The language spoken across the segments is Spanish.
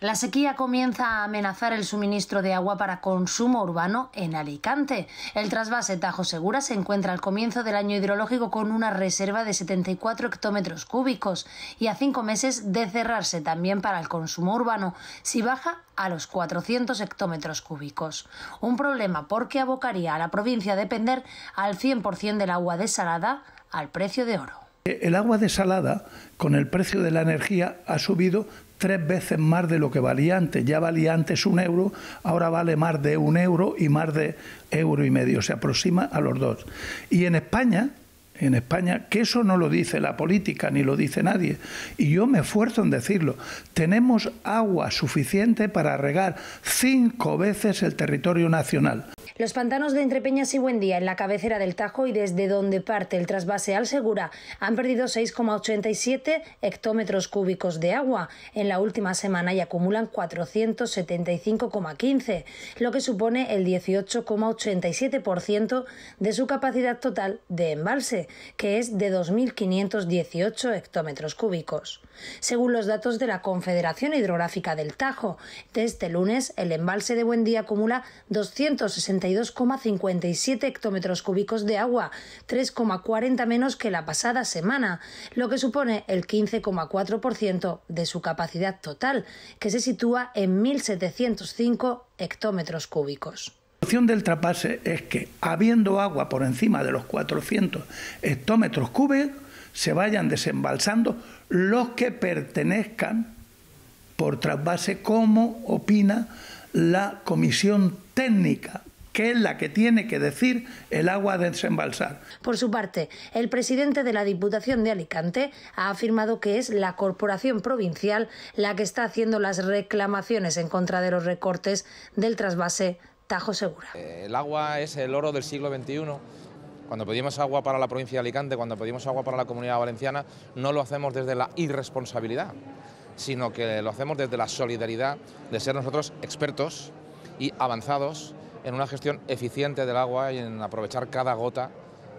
La sequía comienza a amenazar el suministro de agua para consumo urbano en Alicante. El trasvase Tajo Segura se encuentra al comienzo del año hidrológico con una reserva de 74 hectómetros cúbicos y a cinco meses de cerrarse también para el consumo urbano si baja a los 400 hectómetros cúbicos. Un problema porque abocaría a la provincia a depender al 100% del agua desalada al precio de oro. El agua desalada, con el precio de la energía, ha subido tres veces más de lo que valía antes. Ya valía antes un euro, ahora vale más de un euro y más de euro y medio. Se aproxima a los dos. Y en España, en España, que eso no lo dice la política ni lo dice nadie, y yo me esfuerzo en decirlo, tenemos agua suficiente para regar cinco veces el territorio nacional. Los pantanos de Entrepeñas y Buendía, en la cabecera del Tajo y desde donde parte el trasvase al Segura, han perdido 6,87 hectómetros cúbicos de agua en la última semana y acumulan 475,15, lo que supone el 18,87% de su capacidad total de embalse, que es de 2.518 hectómetros cúbicos. Según los datos de la Confederación Hidrográfica del Tajo, desde este lunes el embalse de Buendía acumula 260 22,57 hectómetros cúbicos de agua, 3,40 menos que la pasada semana, lo que supone el 15,4% de su capacidad total, que se sitúa en 1.705 hectómetros cúbicos. La opción del trapase es que, habiendo agua por encima de los 400 hectómetros cúbicos, se vayan desembalsando los que pertenezcan por trasvase, como opina la Comisión Técnica que es la que tiene que decir el agua de desembalsar. Por su parte, el presidente de la Diputación de Alicante ha afirmado que es la corporación provincial la que está haciendo las reclamaciones en contra de los recortes del trasvase Tajo Segura. Eh, el agua es el oro del siglo XXI. Cuando pedimos agua para la provincia de Alicante, cuando pedimos agua para la comunidad valenciana, no lo hacemos desde la irresponsabilidad, sino que lo hacemos desde la solidaridad de ser nosotros expertos y avanzados en una gestión eficiente del agua y en aprovechar cada gota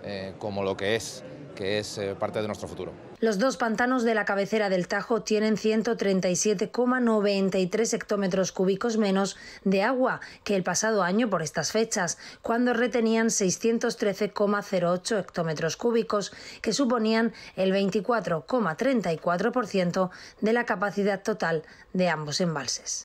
eh, como lo que es, que es eh, parte de nuestro futuro. Los dos pantanos de la cabecera del Tajo tienen 137,93 hectómetros cúbicos menos de agua que el pasado año por estas fechas, cuando retenían 613,08 hectómetros cúbicos, que suponían el 24,34% de la capacidad total de ambos embalses.